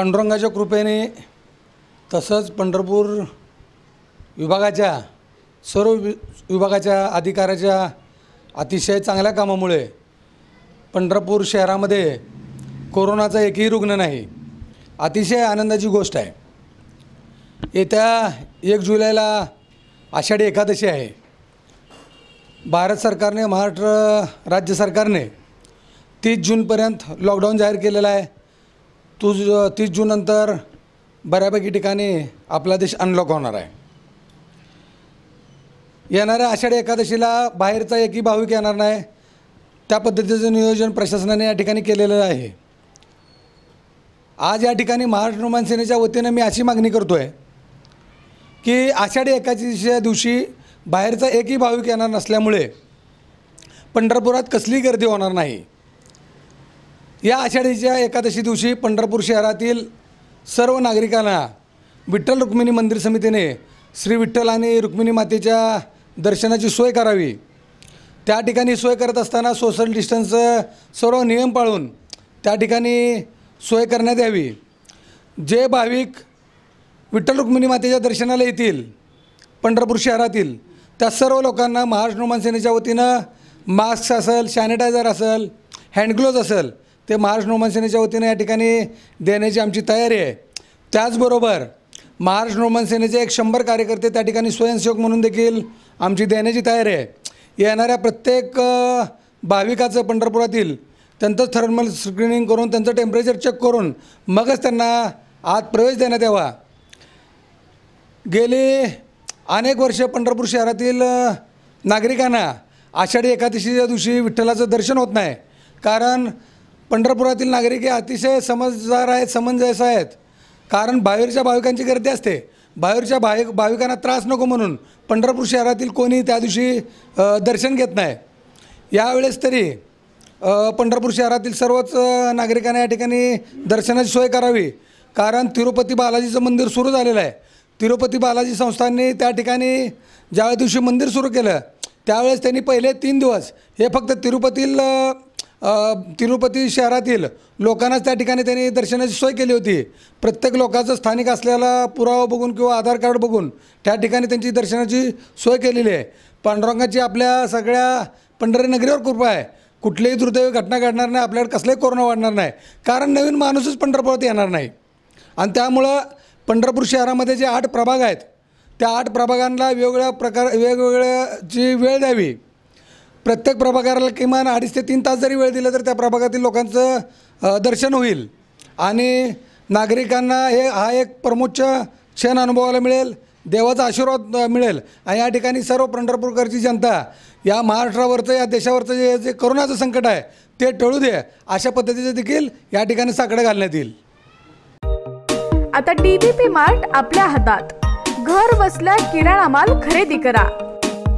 पांडुरंगाच्या कृपेने तसंच पंढरपूर विभागाच्या सर्व वि विभागाच्या अधिकाऱ्याच्या अतिशय चांगल्या कामामुळे पंढरपूर शहरामध्ये कोरोनाचा एकही रुग्ण नाही अतिशय आनंदाची गोष्ट आहे येत्या एक जुलैला आषाढी एकादशी आहे भारत सरकारने महाराष्ट्र राज्य सरकारने तीस जूनपर्यंत लॉकडाऊन जाहीर केलेला आहे तू तीस जूननंतर बऱ्यापैकी ठिकाणी आपला देश अनलॉक होणार आहे येणाऱ्या आषाढी एकादशीला बाहेरचा एकही भाविक येणार नाही त्या पद्धतीचं नियोजन प्रशासनाने या ठिकाणी केलेलं आहे आज या ठिकाणी महाराष्ट्र निर्माण सेनेच्या वतीनं मी अशी मागणी करतो आहे की आषाढी एकादशीच्या दिवशी बाहेरचा एकही भाविक येणार नसल्यामुळे पंढरपुरात कसलीही गर्दी होणार नाही या आषाढीच्या एकादशी दिवशी पंढरपूर शहरातील सर्व नागरिकांना विठ्ठल रुक्मिणी मंदिर समितीने श्री विठ्ठल आणि रुक्मिणी मातेच्या दर्शनाची सोय करावी त्या ठिकाणी सोय करत असताना सोशल डिस्टन्स सर्व नियम पाळून त्या ठिकाणी सोय करण्यात यावी जे भाविक विठ्ठल रुक्मिणी मातेच्या दर्शनाला येतील पंढरपूर शहरातील त्या सर्व लोकांना महाराष्ट्र सेनेच्या वतीनं मास्क असेल सॅनिटायझर असेल हँडग्लोज असेल ते महाराष्ट्र नवमान सेनेच्या वतीने या ठिकाणी देण्याची आमची तयारी आहे त्याचबरोबर महाराष्ट्र नवमान सेनेचे एक शंभर कार्यकर्ते त्या ठिकाणी स्वयंसेवक म्हणून देखील आमची देण्याची तयारी आहे येणाऱ्या प्रत्येक भाविकाचं पंढरपुरातील त्यांचं थर्मल स्क्रीनिंग करून त्यांचं टेम्परेचर चेक करून मगच त्यांना आत प्रवेश देण्यात यावा गेली अनेक वर्ष पंढरपूर शहरातील नागरिकांना आषाढी एकादशीच्या दिवशी विठ्ठलाचं दर्शन होत नाही कारण पंढरपुरातील नागरिक हे अतिशय समजदार आहेत समंजस आहेत कारण बाहेरच्या भाविकांची गर्दी असते बाहेरच्या भाविक भाविकांना त्रास नको म्हणून पंढरपूर शहरातील कोणी त्या दिवशी दर्शन घेत नाही यावेळेस तरी पंढरपूर शहरातील सर्वच नागरिकांना या ठिकाणी दर्शनाची सोय करावी कारण तिरुपती बालाजीचं मंदिर सुरू झालेलं आहे तिरुपती बालाजी संस्थांनी त्या ठिकाणी ज्या दिवशी मंदिर सुरू केलं त्यावेळेस त्यांनी पहिले तीन दिवस हे फक्त तिरुपतील तिरुपती शहरातील लोकांनाच त्या ठिकाणी त्यांनी दर्शनाची सोय केली होती प्रत्येक लोकांचं स्थानिक असलेला पुरावा बघून किंवा आधार कार्ड बघून त्या ठिकाणी त्यांची दर्शनाची सोय केलेली आहे पांडुरंगाची आपल्या सगळ्या पंढरी नगरीवर कृपा आहे कुठलीही दुर्दैवी घटना घडणार नाही आपल्याकडे कसलाही कोरोना वाढणार नाही कारण नवीन माणूसच पंढरपुरात येणार नाही आणि त्यामुळं पंढरपूर शहरामध्ये जे आठ प्रभाग आहेत त्या आठ प्रभागांना वेगवेगळ्या प्रकार वेगवेगळ्याची वेळ द्यावी प्रत्येक प्रभागाला किमान अडीच ते तीन तास जरी वेळ दिला तर त्या प्रभागातील लोकांचं दर्शन होईल आणि नागरिकांना हे हा एक प्रमोच्च क्षण अनुभवायला मिळेल देवाचा आशीर्वाद मिळेल आणि या ठिकाणी सर्व पंढरपूरकरची जनता या महाराष्ट्रावरचं या देशावरचं जे जे करोनाचं संकट आहे ते टळू दे अशा पद्धतीचे देखील या ठिकाणी साकडं घालण्यात येईल आता डीबीपी मार्ट आपल्या हातात घर बसल्या किराणा माल खरेदी करा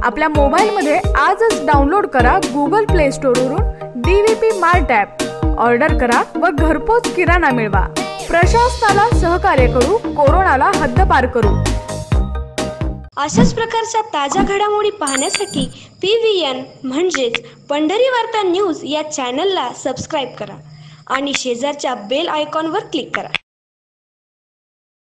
आपल्या मोबाईलमध्ये आजच डाउनलोड करा गुगल प्ले स्टोरवरून D P Mart app order करा व घरपोच किराणा मिळवा प्रशासनाला सहकार्य करू कोरोनाला हद्दपार करू अशाच प्रकारच्या ताज्या घडामोडी पाहण्यासाठी पी व्ही एन म्हणजेच पंढरी वार्ता न्यूज या चॅनलला सबस्क्राईब करा आणि शेजारच्या बेल आयकॉनवर क्लिक करा